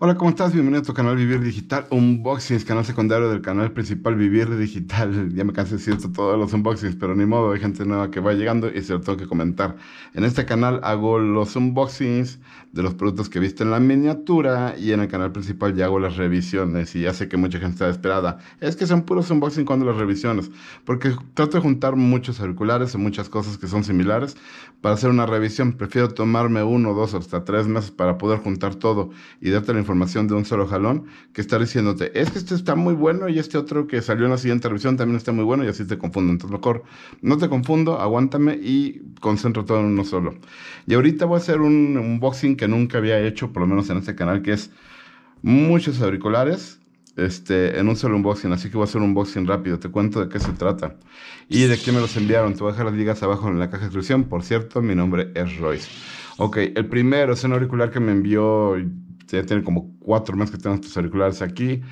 Hola, ¿cómo estás? Bienvenido a tu canal Vivir Digital Unboxings, canal secundario del canal principal Vivir Digital. Ya me cansé de decir esto, todos los unboxings, pero ni modo, hay gente nueva que va llegando y se lo tengo que comentar. En este canal hago los unboxings de los productos que viste en la miniatura y en el canal principal ya hago las revisiones y ya sé que mucha gente está esperada. Es que son puros unboxings cuando las revisiones, porque trato de juntar muchos auriculares o muchas cosas que son similares para hacer una revisión. Prefiero tomarme uno, dos, hasta tres meses para poder juntar todo y darte la información de un solo jalón que estar diciéndote, es que este está muy bueno y este otro que salió en la siguiente revisión también está muy bueno y así te confundo. Entonces, mejor no te confundo, aguántame y concentro todo en uno solo. Y ahorita voy a hacer un unboxing que nunca había hecho, por lo menos en este canal, que es muchos auriculares, este, en un solo unboxing, así que voy a hacer un unboxing rápido, te cuento de qué se trata y de qué me los enviaron, te voy a dejar las ligas abajo en la caja de descripción, por cierto, mi nombre es Royce. Ok, el primero es un auricular que me envió este, ya tienen como cuatro meses que tenemos estos auriculares aquí.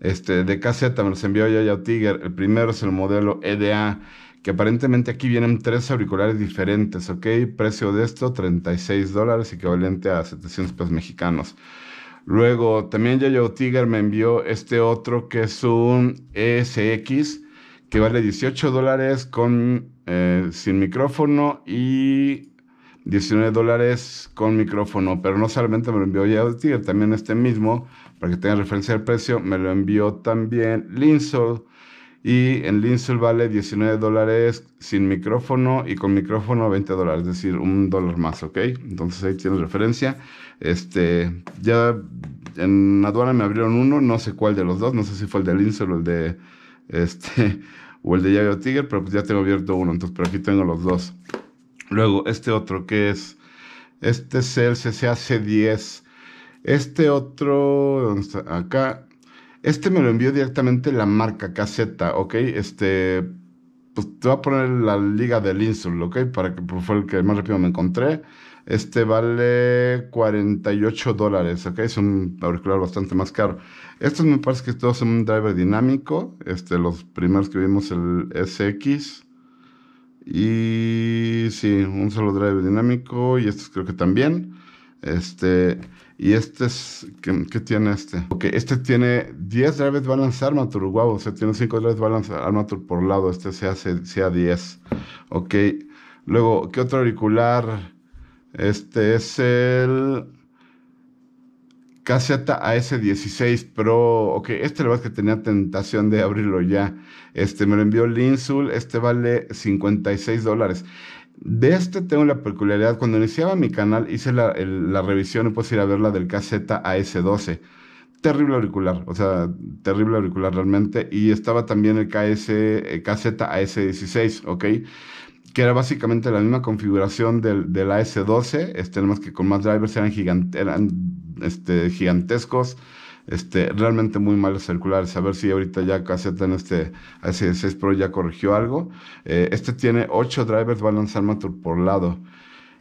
Este, de KZ me los envió ya Tiger. El primero es el modelo EDA, que aparentemente aquí vienen tres auriculares diferentes, ¿ok? Precio de esto, 36 dólares, equivalente a 700 pesos mexicanos. Luego, también Yoyo Tiger me envió este otro que es un ESX, que vale 18 dólares eh, sin micrófono y 19 dólares con micrófono, pero no solamente me lo envió Tiger, también este mismo, para que tengan referencia Al precio, me lo envió también Linsol. Y en Linsol vale 19 dólares sin micrófono y con micrófono 20 dólares, es decir, un dólar más, ¿ok? Entonces ahí tienes referencia. Este, ya en aduana me abrieron uno, no sé cuál de los dos, no sé si fue el de Linsol o el de este o el de Yayo Tiger, pero pues ya tengo abierto uno, entonces pero aquí tengo los dos. Luego, este otro que es, este es el CCAC10. Este otro, acá, este me lo envió directamente la marca KZ, ¿ok? Este, pues te voy a poner la liga del Insul, ¿ok? Para que pues, fue el que más rápido me encontré. Este vale 48 dólares, ¿ok? Es un auricular bastante más caro. Estos me parece que todos son un driver dinámico. Este, los primeros que vimos, el SX. Y sí, un solo drive dinámico. Y estos creo que también. Este. Y este es. ¿Qué, tiene este? Ok, este tiene 10 drives balance armature. Wow, o sea, tiene 5 drives balance armature por lado. Este se hace sea 10. Ok. Luego, ¿qué otro auricular? Este es el. KZ AS16 Pro, ok, este la verdad es que tenía tentación de abrirlo ya. Este me lo envió Linsul, este vale 56 dólares. De este tengo la peculiaridad, cuando iniciaba mi canal hice la, revisión y puedes ir a ver la del KZ AS12. Terrible auricular, o sea, terrible auricular realmente. Y estaba también el KS, KZ AS16, ok que era básicamente la misma configuración del, AS12, este, más que con más drivers eran, gigantes, eran este, gigantescos. Este, realmente muy malos circulares. A ver si ahorita ya Caseta en este AC6 Pro ya corrigió algo. Eh, este tiene 8 drivers balance armature por lado.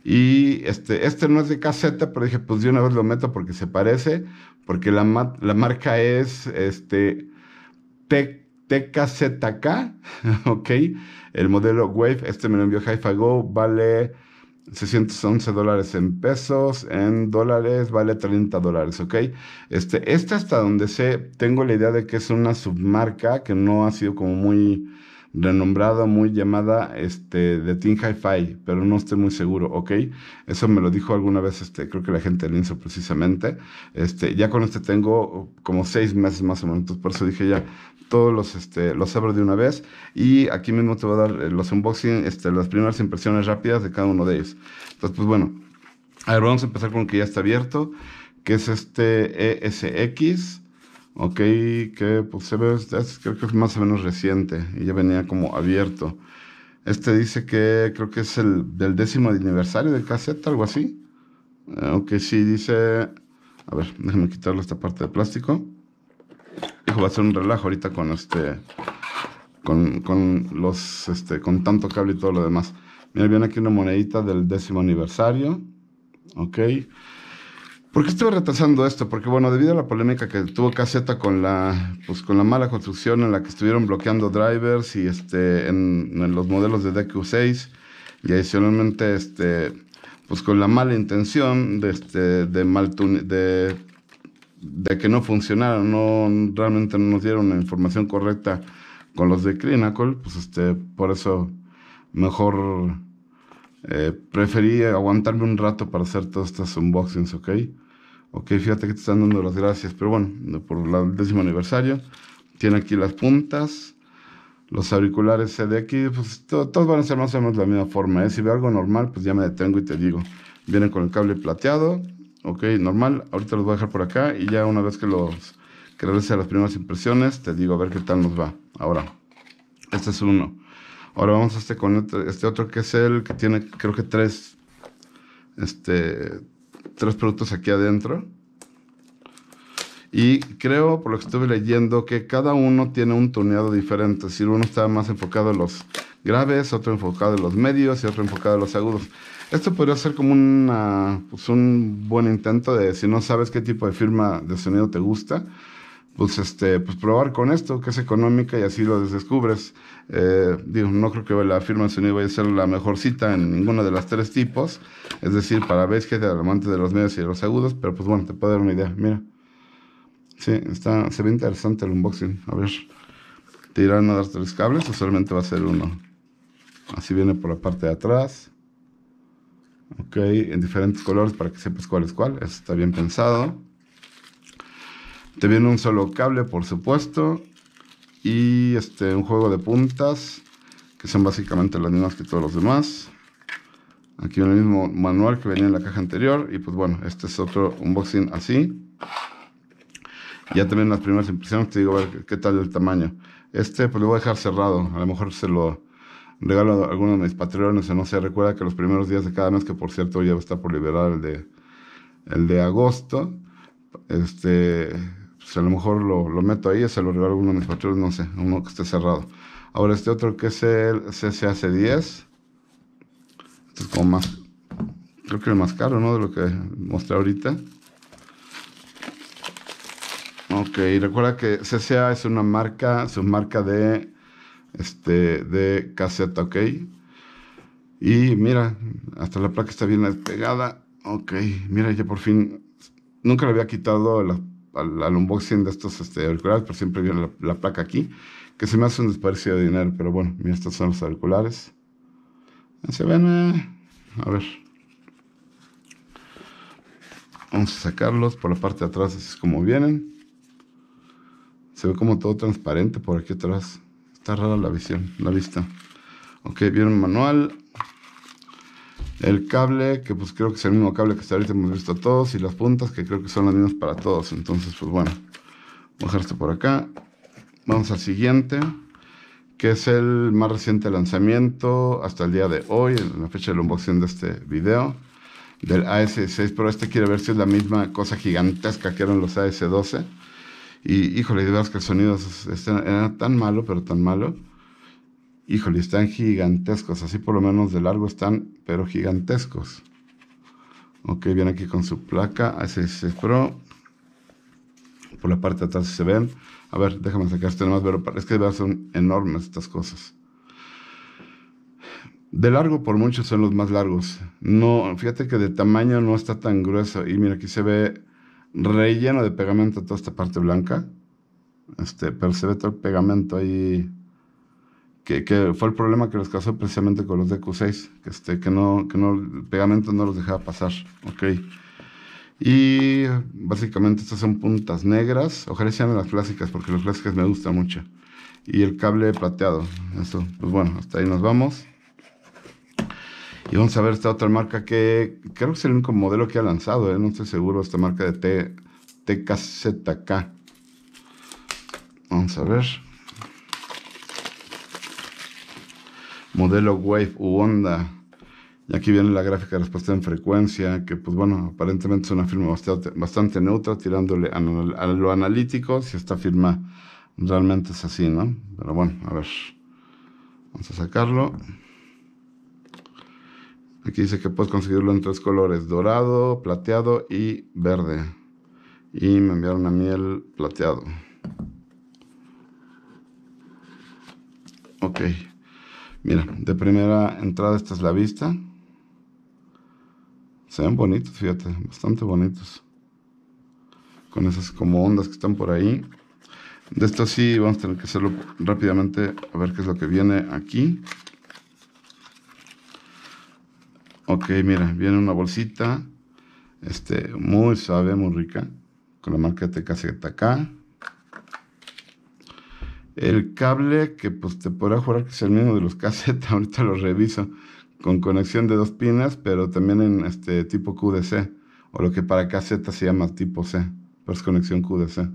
Y este, este no es de caseta, pero dije, pues de una vez lo meto porque se parece, porque la, la marca es este, TKZK, ok, el modelo Wave, este me lo envió HiFi Go, vale 611 dólares en pesos, en dólares vale 30 dólares, ¿ok? Este, este hasta donde sé, tengo la idea de que es una submarca que no ha sido como muy renombrada, muy llamada, este, de Team Hi-Fi, pero no estoy muy seguro, ¿ok? Eso me lo dijo alguna vez, este, creo que la gente del INSO precisamente, este, ya con este tengo como seis meses más o menos, por eso dije ya, todos los, este, los abro de una vez y aquí mismo te voy a dar eh, los unboxing, este, las primeras impresiones rápidas de cada uno de ellos. Entonces, pues bueno, a ver, vamos a empezar con el que ya está abierto, que es este ESX, ok, que pues se ve, creo que es más o menos reciente y ya venía como abierto. Este dice que creo que es el del décimo aniversario del cassette, algo así. Eh, Aunque sí dice. A ver, déjame quitarle esta parte de plástico va a ser un relajo ahorita con este. Con, los. Este, con tanto cable y todo lo demás. Mira, viene aquí una monedita del décimo aniversario. ¿Por qué estuve retrasando esto? Porque, bueno, debido a la polémica que tuvo Caseta con la, pues, con la mala construcción en la que estuvieron bloqueando drivers y este, en, los modelos de DQ6, y adicionalmente, este, pues con la mala intención de, este, de, mal de de que no funcionaron, no realmente no nos dieron la información correcta con los de Clinical, pues este, por eso mejor eh, preferí aguantarme un rato para hacer todos estos unboxings, ¿ok? Ok, fíjate que te están dando las gracias, pero bueno, por el décimo aniversario. Tiene aquí las puntas, los auriculares aquí pues todos van a ser más o menos la misma forma, ¿eh? Si veo algo normal, pues ya me detengo y te digo. Vienen con el cable plateado, Ok, normal. Ahorita los voy a dejar por acá y ya una vez que los que regrese las primeras impresiones, te digo a ver qué tal nos va. Ahora, este es uno. Ahora vamos a este con este, este, otro que es el que tiene creo que tres este tres productos aquí adentro. Y creo, por lo que estuve leyendo, que cada uno tiene un tuneado diferente. Es decir, uno está más enfocado en los graves, otro enfocado en los medios y otro enfocado en los agudos. Esto podría ser como una, pues, un buen intento de, si no sabes qué tipo de firma de sonido te gusta, pues, este, pues probar con esto, que es económica y así lo descubres. Eh, digo, no creo que la firma de sonido vaya a ser la mejor cita en ninguno de los tres tipos, es decir, para ver que te amante de los medios y de los agudos, pero pues bueno, te puedo dar una idea. Mira, sí, está, se ve interesante el unboxing. A ver, ¿te irán a dar tres cables o solamente va a ser uno? Así viene por la parte de atrás. ¿ok? En diferentes colores para que sepas cuál es cuál. Eso está bien pensado. Te viene un solo cable, por supuesto. Y este, un juego de puntas, que son básicamente las mismas que todos los demás. Aquí el mismo manual que venía en la caja anterior. Y pues bueno, este es otro unboxing así. Ya también las primeras impresiones te digo a ver qué tal el tamaño. Este pues lo voy a dejar cerrado. A lo mejor se lo regalo a alguno de mis patrones no sé, recuerda que los primeros días de cada mes, que por cierto ya está por liberar el de, el de agosto, este, pues a lo mejor lo, meto ahí, se lo regalo a alguno de mis patrones, no sé, uno que esté cerrado. Ahora este otro que es el ccac 10 este es como más, creo que el más caro, ¿no? De lo que mostré ahorita. Ok, recuerda que CCA es una marca, marca de este, de caseta, ¿ok? Y mira, hasta la placa está bien pegada. Ok, mira, ya por fin. Nunca le había quitado la, al, unboxing de estos este, auriculares, pero siempre viene la, placa aquí. Que se me hace un desperdicio de dinero, pero bueno, mira, estos son los auriculares. Se ven, eh, a ver. Vamos a sacarlos por la parte de atrás, así es como vienen. Se ve como todo transparente por aquí atrás. Está rara la visión, la vista. Ok, vieron manual. El cable, que pues creo que es el mismo cable que hasta ahorita hemos visto todos. Y las puntas, que creo que son las mismas para todos. Entonces, pues bueno. dejar esto por acá. Vamos al siguiente. Que es el más reciente lanzamiento hasta el día de hoy. En la fecha del unboxing de este video. Del AS6. Pero este quiere ver si es la misma cosa gigantesca que eran los AS12. Y híjole, de verdad que el sonido era tan malo, pero tan malo. Híjole, están gigantescos, así por lo menos de largo están, pero gigantescos. Ok, viene aquí con su placa ese es Pro. Por la parte de atrás se ven. A ver, déjame sacar este nomás, pero es que de verdad son enormes estas cosas. De largo por mucho son los más largos. No, fíjate que de tamaño no está tan grueso. Y mira, aquí se ve relleno de pegamento toda esta parte blanca. Este, pero se ve todo el pegamento ahí. Que, fue el problema que les causó precisamente con los DQ6, que, este, que, no, que no, el pegamento no los dejaba pasar. Okay. Y básicamente estas son puntas negras. Ojalá sean las clásicas, porque las clásicas me gustan mucho. Y el cable plateado. Eso, pues bueno, hasta ahí nos vamos. Y vamos a ver esta otra marca que creo que es el único modelo que ha lanzado, ¿eh? no estoy seguro, esta marca de T, TKZK. Vamos a ver. Modelo Wave u Onda. Y aquí viene la gráfica de respuesta en frecuencia, que pues bueno, aparentemente es una firma bastante, neutra, tirándole a lo analítico, si esta firma realmente es así, ¿no? Pero bueno, a ver. Vamos a sacarlo. Aquí dice que puedes conseguirlo en tres colores, dorado, plateado y verde. Y me enviaron a mí el plateado. Ok. Mira, de primera entrada esta es la vista. Se ven bonitos, fíjate, bastante bonitos. Con esas como ondas que están por ahí. De esto sí vamos a tener que hacerlo rápidamente a ver qué es lo que viene aquí. Ok, mira, viene una bolsita, este, muy suave, muy rica, con la marca acá El cable, que pues te podrá jurar que es el mismo de los KZ ahorita lo reviso, con conexión de dos pinas, pero también en este tipo QDC, o lo que para KZ se llama tipo C, pero es conexión QDC.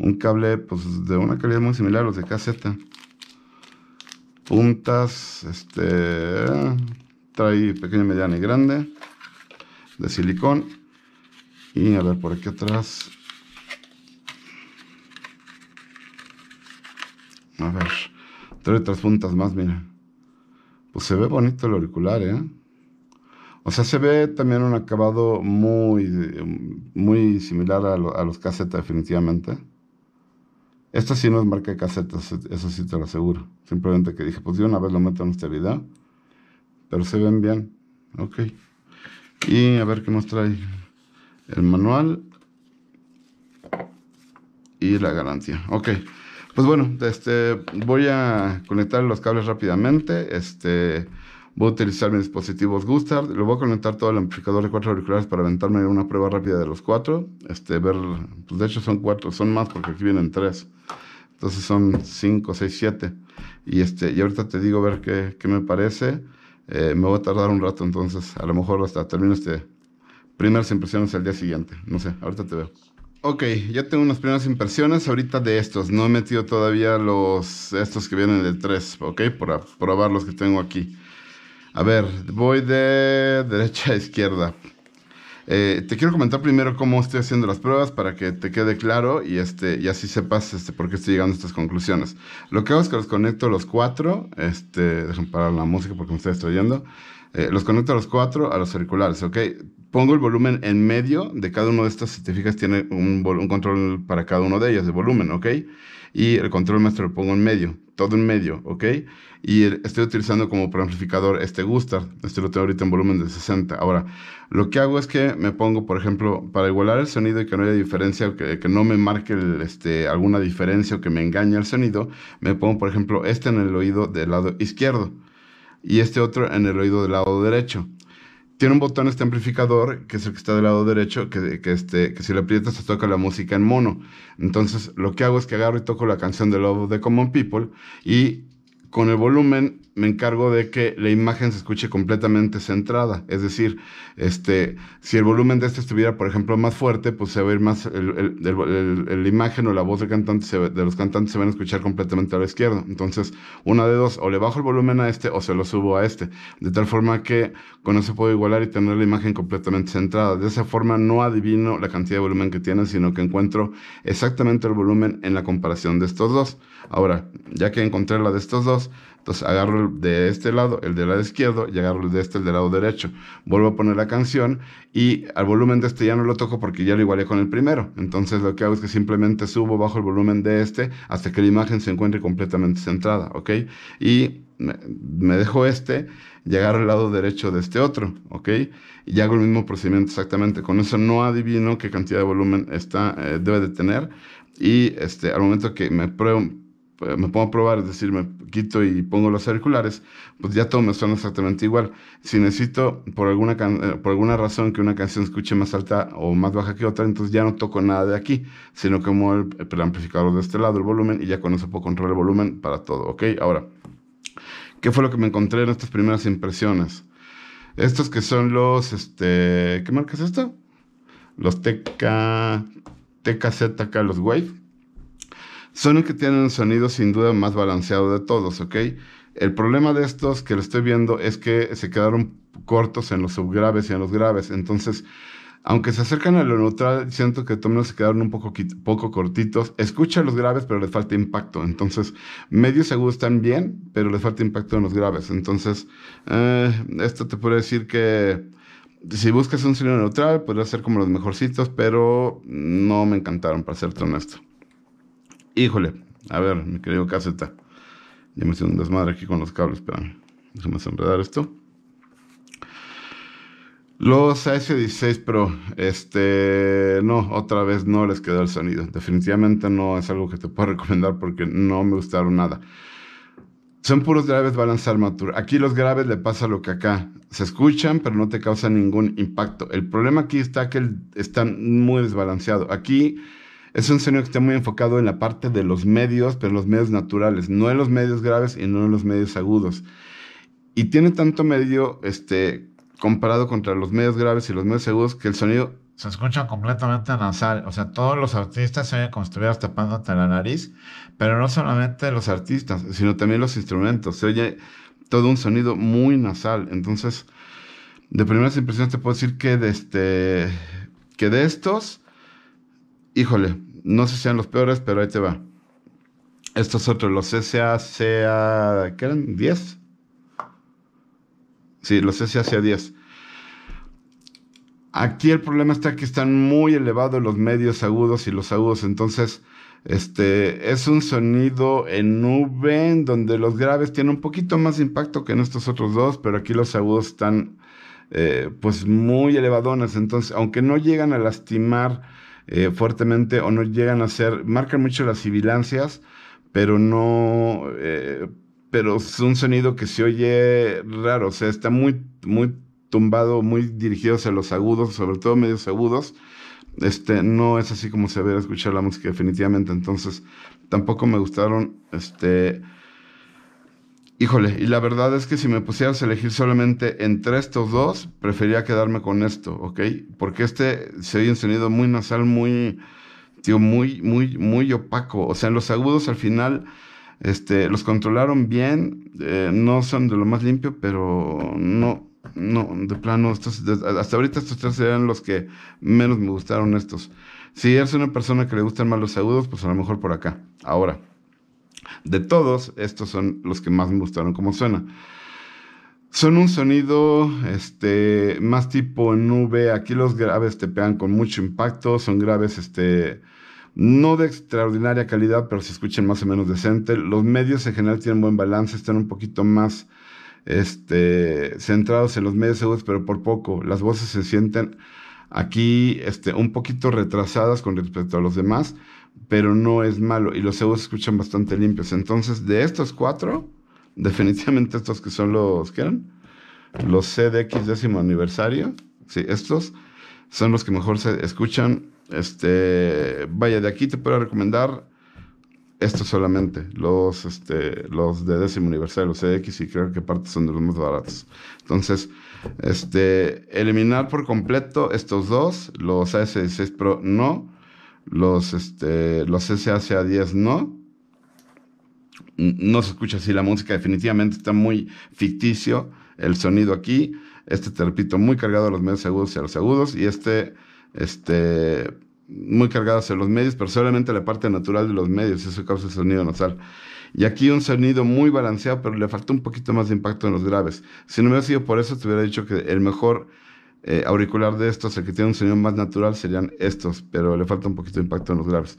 Un cable, pues de una calidad muy similar a los de KZ Puntas, este, Trae pequeña, mediana y grande. De silicón. Y a ver por aquí atrás. A ver. Trae tres puntas más, mira. Pues se ve bonito el auricular, ¿eh? O sea, se ve también un acabado muy, muy similar a, los casetas, definitivamente. Esto sí no es marca de casetas, eso sí te lo aseguro. Simplemente que dije, pues yo una vez lo meto en austeridad pero se ven bien. Ok. Y a ver qué nos trae el manual y la garantía. Ok. Pues bueno, este, voy a conectar los cables rápidamente. Este, voy a utilizar mis dispositivos Gustard. Lo voy a conectar todo el amplificador de cuatro auriculares para aventarme una prueba rápida de los cuatro. Este, ver, pues de hecho son cuatro, son más porque aquí vienen tres. Entonces son cinco, seis, siete. Y este, y ahorita te digo a ver qué, qué me parece. Eh, me voy a tardar un rato, entonces a lo mejor hasta termino este primeras impresiones el día siguiente. No sé, ahorita te veo. Ok, ya tengo unas primeras impresiones ahorita de estos. No he metido todavía los estos que vienen de 3, ok, para probar los que tengo aquí. A ver, voy de derecha a izquierda. Eh, te quiero comentar primero cómo estoy haciendo las pruebas para que te quede claro y, este, y así sepas este, por qué estoy llegando a estas conclusiones. Lo que hago es que los conecto a los cuatro, este, parar la música porque me estoy distrayendo, eh, los conecto a los cuatro a los auriculares, ¿ok? Pongo el volumen en medio de cada uno de estas, si te fijas, tiene un, un control para cada uno de ellas, de volumen, ¿ok? y el control master lo pongo en medio, todo en medio, ¿ok? Y estoy utilizando como preamplificador este Gustar, este lo tengo ahorita en volumen de 60. Ahora, lo que hago es que me pongo, por ejemplo, para igualar el sonido y que no haya diferencia, que, no me marque este, alguna diferencia o que me engañe el sonido, me pongo, por ejemplo, este en el oído del lado izquierdo y este otro en el oído del lado derecho tiene un botón este amplificador, que es el que está del lado derecho, que, este, que si lo aprietas se toca la música en mono. Entonces, lo que hago es que agarro y toco la canción de Love de Common People y con el volumen me encargo de que la imagen se escuche completamente centrada. Es decir, este, si el volumen de este estuviera, por ejemplo, más fuerte, pues se va a ir más, la imagen o la voz cantante de los cantantes se van a escuchar completamente a la izquierda. Entonces, una de dos, o le bajo el volumen a este o se lo subo a este. De tal forma que con eso puedo igualar y tener la imagen completamente centrada. De esa forma no adivino la cantidad de volumen que tiene, sino que encuentro exactamente el volumen en la comparación de estos dos. Ahora, ya que encontré la de estos dos, entonces agarro de este lado, el de lado izquierdo, y agarro de este, el de lado derecho. Vuelvo a poner la canción y al volumen de este ya no lo toco porque ya lo igualé con el primero. Entonces lo que hago es que simplemente subo, bajo el volumen de este hasta que la imagen se encuentre completamente centrada, ¿ok? Y me, dejo este y agarro el lado derecho de este otro, ¿ok? Y hago el mismo procedimiento exactamente. Con eso no adivino qué cantidad de volumen está, eh, debe de tener. Y este, al momento que me pruebo eh, me pongo a probar, es decir, me quito y pongo los auriculares, pues ya todo me suena exactamente igual. Si necesito por alguna, eh, por alguna razón que una canción escuche más alta o más baja que otra, entonces ya no toco nada de aquí, sino que muevo el, amplificador de este lado, el volumen, y ya con eso puedo controlar el volumen para todo, ¿ok? Ahora, ¿qué fue lo que me encontré en estas primeras impresiones? Estos que son los, este, ¿qué marca es esto? Los TK, TKZK, los Wave son que tienen un sonido sin duda más balanceado de todos, ¿ok? El problema de estos que lo estoy viendo es que se quedaron cortos en los subgraves y en los graves. Entonces, aunque se acercan a lo neutral, siento que todos se quedaron un poco, poco cortitos. Escucha los graves, pero les falta impacto. Entonces, medios se gustan bien, pero les falta impacto en los graves. Entonces, eh, esto te puede decir que si buscas un sonido neutral, podría ser como los mejorcitos, pero no me encantaron, para ser honesto. Híjole, a ver, mi querido caseta. Ya me hice un desmadre aquí con los cables, espérame. Déjame desenredar esto. Los S16 Pro, este, no, otra vez no les quedó el sonido. Definitivamente no es algo que te pueda recomendar porque no me gustaron nada. Son puros graves Balanzar Mature. Aquí los graves le pasa lo que acá. Se escuchan, pero no te causan ningún impacto. El problema aquí está que están muy desbalanceados. Aquí es un sonido que está muy enfocado en la parte de los medios, pero los medios naturales, no en los medios graves y no en los medios agudos. Y tiene tanto medio este, comparado contra los medios graves y los medios agudos que el sonido... Se escucha completamente nasal, o sea, todos los artistas se oyen como si estuvieras tapándote la nariz, pero no solamente los artistas, sino también los instrumentos, se oye todo un sonido muy nasal, entonces de primeras impresiones te puedo decir que de, este, que de estos híjole, no sé si sean los peores, pero ahí te va. Estos otros, los SACA, ¿qué eran? ¿10? Sí, los SACA 10. Aquí el problema está que están muy elevados los medios agudos y los agudos, entonces este es un sonido en nube donde los graves tienen un poquito más impacto que en estos otros dos, pero aquí los agudos están eh, pues muy elevadones, entonces aunque no llegan a lastimar eh, fuertemente o no llegan a ser, marcan mucho las sibilancias, pero no, eh, pero es un sonido que se oye raro, o sea, está muy, muy tumbado, muy dirigido hacia los agudos, sobre todo medios agudos. Este, no es así como se ve escuchar la música definitivamente, entonces tampoco me gustaron, este, Híjole, y la verdad es que si me pusieras a elegir solamente entre estos dos, prefería quedarme con esto, ¿ok? Porque este se oye un sonido muy nasal, muy, tío, muy, muy, muy opaco. O sea, los agudos al final, este, los controlaron bien, eh, no son de lo más limpio, pero no, no, de plano, estos, hasta ahorita estos tres eran los que menos me gustaron estos. Si eres una persona que le gustan más los agudos, pues a lo mejor por acá. Ahora. De todos, estos son los que más me gustaron como suena. Son un sonido este, más tipo nube. Aquí los graves te pegan con mucho impacto. Son graves, este, no de extraordinaria calidad, pero se escuchan más o menos decente. Los medios en general tienen buen balance, están un poquito más este, centrados en los medios agudos, pero por poco. Las voces se sienten aquí este, un poquito retrasadas con respecto a los demás pero no es malo y los EU se escuchan bastante limpios. Entonces, de estos cuatro, definitivamente estos que son los que eran los CDX décimo aniversario, sí, estos son los que mejor se escuchan. Este, vaya, de aquí te puedo recomendar estos solamente, los, este, los de décimo aniversario, los CDX, y creo que parte son de los más baratos. Entonces, este, eliminar por completo estos dos, los AS16 Pro no, los, este, los SACA10 no. No se escucha así la música, definitivamente está muy ficticio el sonido aquí. Este, te repito, muy cargado a los medios agudos y a los agudos. Y este, este, muy cargado hacia los medios, pero solamente la parte natural de los medios, eso causa el sonido nasal. Y aquí un sonido muy balanceado, pero le faltó un poquito más de impacto en los graves. Si no hubiera sido por eso, te hubiera dicho que el mejor eh, auricular de estos, el que tiene un sonido más natural serían estos, pero le falta un poquito de impacto en los graves.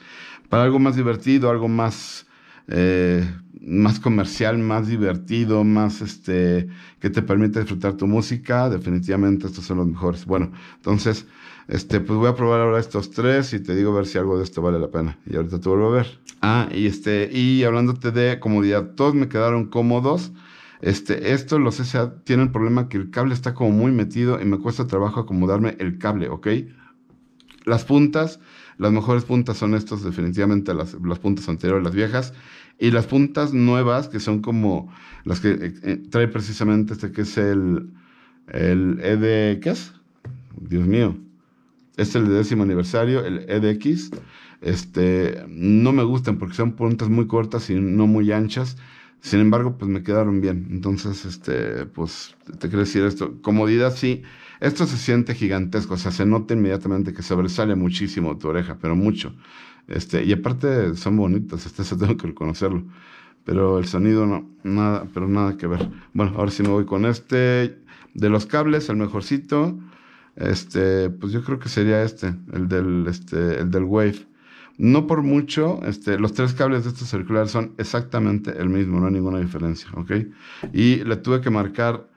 Para algo más divertido, algo más, eh, más comercial, más divertido, más este, que te permita disfrutar tu música, definitivamente estos son los mejores. Bueno, entonces, este, pues voy a probar ahora estos tres y te digo a ver si algo de esto vale la pena. Y ahorita te vuelvo a ver. Ah, y este, y hablándote de comodidad, todos me quedaron cómodos. Este, esto, los SA tienen el problema que el cable está como muy metido y me cuesta trabajo acomodarme el cable, ¿ok? Las puntas, las mejores puntas son estas, definitivamente las, puntas anteriores, las viejas. Y las puntas nuevas, que son como las que eh, eh, trae precisamente este que es el, el ED, Dios mío. Este es el décimo aniversario, el EDX. Este, no me gustan porque son puntas muy cortas y no muy anchas sin embargo, pues me quedaron bien. Entonces, este, pues te quiero decir esto. Comodidad sí. Esto se siente gigantesco. O sea, se nota inmediatamente que sobresale muchísimo tu oreja, pero mucho. Este, y aparte son bonitas, este se tengo que reconocerlo. Pero el sonido no, nada, pero nada que ver. Bueno, ahora sí me voy con este. De los cables, el mejorcito. Este, pues yo creo que sería este, el del, este, el del Wave. No por mucho, este, los tres cables de estos circular son exactamente el mismo, no hay ninguna diferencia, ¿ok? Y le tuve que marcar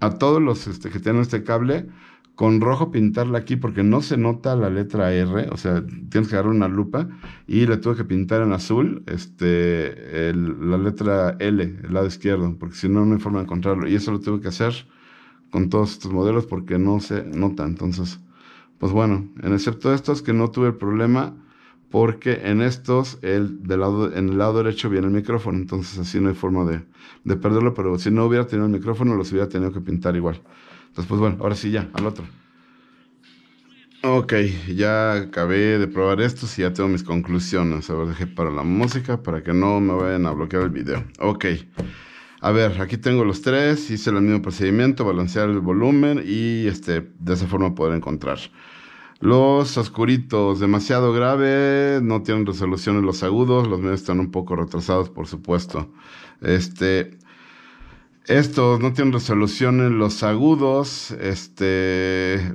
a todos los este, que tienen este cable con rojo pintarle aquí porque no se nota la letra R, o sea, tienes que agarrar una lupa y le tuve que pintar en azul este, la letra L, el lado izquierdo, porque si no, no hay forma de encontrarlo. Y eso lo tuve que hacer con todos estos modelos porque no se nota. Entonces, pues bueno, en excepto estos que no tuve el problema, porque en estos, el, lado, en el lado derecho viene el micrófono, entonces así no hay forma de, de perderlo, pero si no hubiera tenido el micrófono, los hubiera tenido que pintar igual. Entonces, pues bueno, ahora sí ya, al otro. Ok, ya acabé de probar estos y ya tengo mis conclusiones. A ver, dejé para la música para que no me vayan a bloquear el video. Ok, a ver, aquí tengo los tres, hice el mismo procedimiento, balancear el volumen y este, de esa forma poder encontrar. Los oscuritos, demasiado grave, no tienen resolución en los agudos, los medios están un poco retrasados, por supuesto. Este, estos no tienen resolución en los agudos, este,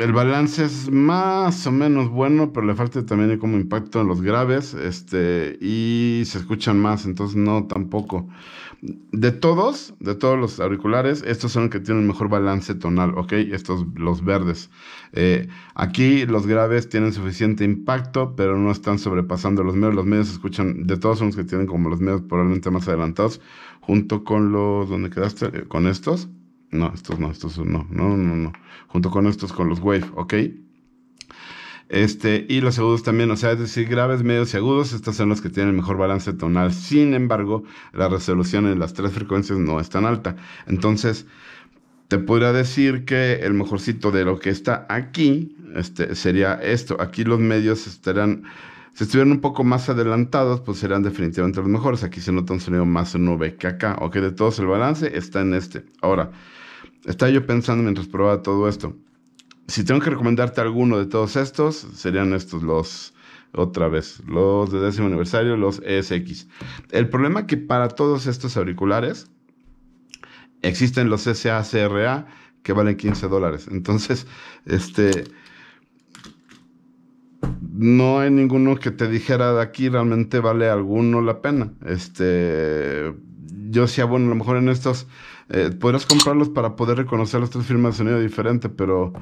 el balance es más o menos bueno, pero le falta también como impacto en los graves, este, y se escuchan más, entonces no tampoco. De todos, de todos los auriculares, estos son los que tienen mejor balance tonal, ¿ok? Estos, los verdes. Eh, aquí los graves tienen suficiente impacto, pero no están sobrepasando los medios. Los medios se escuchan, de todos son los que tienen como los medios probablemente más adelantados, junto con los, donde quedaste? Eh, con estos. No, estos no, estos no, no, no, no. Junto con estos, con los wave, ¿ok? Este, y los agudos también, o sea, es decir, graves, medios y agudos, Estos son los que tienen mejor balance tonal. Sin embargo, la resolución en las tres frecuencias no es tan alta. Entonces, te podría decir que el mejorcito de lo que está aquí este, sería esto. Aquí los medios estarán, si estuvieran un poco más adelantados, pues serían definitivamente los mejores. Aquí se nota un sonido más nube que acá, Ok de todos el balance está en este. Ahora, estaba yo pensando mientras probaba todo esto. Si tengo que recomendarte alguno de todos estos, serían estos los, otra vez, los de décimo aniversario, los ESX. El problema que para todos estos auriculares existen los SACRA que valen 15 dólares. Entonces, este, no hay ninguno que te dijera de aquí realmente vale alguno la pena. Este, yo sí bueno, a lo mejor en estos eh, podrías comprarlos para poder reconocer las tres firmas de sonido diferente, pero,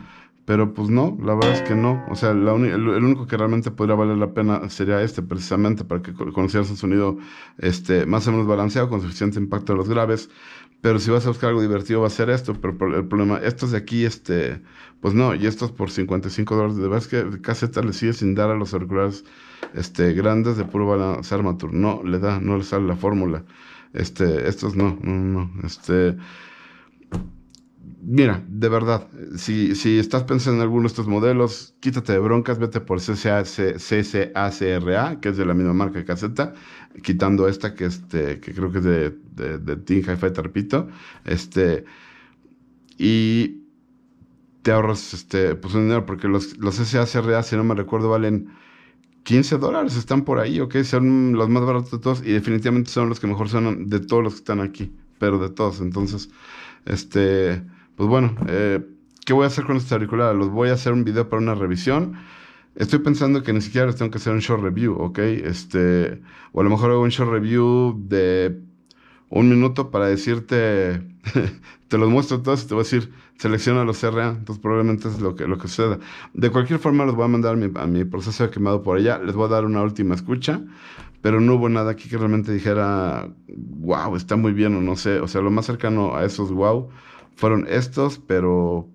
pero pues no, la verdad es que no. O sea, el, único que realmente podría valer la pena sería este, precisamente, para que conocieras un sonido este, más o menos balanceado, con suficiente impacto de los graves. Pero si vas a buscar algo divertido, va a ser esto. Pero el problema, estos de aquí, este, pues no, y estos por 55 dólares. De verdad es que caseta le sigue sin dar a los auriculares este, grandes de puro balance armature, No le da, no le sale la fórmula. Este, estos no, no, Este. Mira, de verdad, si, si estás pensando en alguno de estos modelos, quítate de broncas, vete por CCACRA, que es de la misma marca de caseta, quitando esta que, este, que creo que es de, de, de Team Hi-Fi, te repito. Este, y te ahorras este, pues, un dinero, porque los, los si no me recuerdo, valen 15 dólares están por ahí, ok, son los más baratos de todos y definitivamente son los que mejor son de todos los que están aquí, pero de todos. Entonces, este, pues bueno, eh, ¿qué voy a hacer con este auricular? Los voy a hacer un video para una revisión. Estoy pensando que ni siquiera les tengo que hacer un short review, ok, este, o a lo mejor hago un short review de un minuto para decirte, te los muestro todos y te voy a decir, selecciona los CRA, entonces probablemente es lo que, lo que suceda. De cualquier forma, los voy a mandar a mi, proceso de quemado por allá, les voy a dar una última escucha, pero no hubo nada aquí que realmente dijera, wow, está muy bien o no sé, o sea, lo más cercano a esos wow fueron estos, pero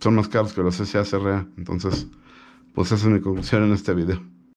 son más caros que los SCA CRA, entonces, pues esa es mi conclusión en este video.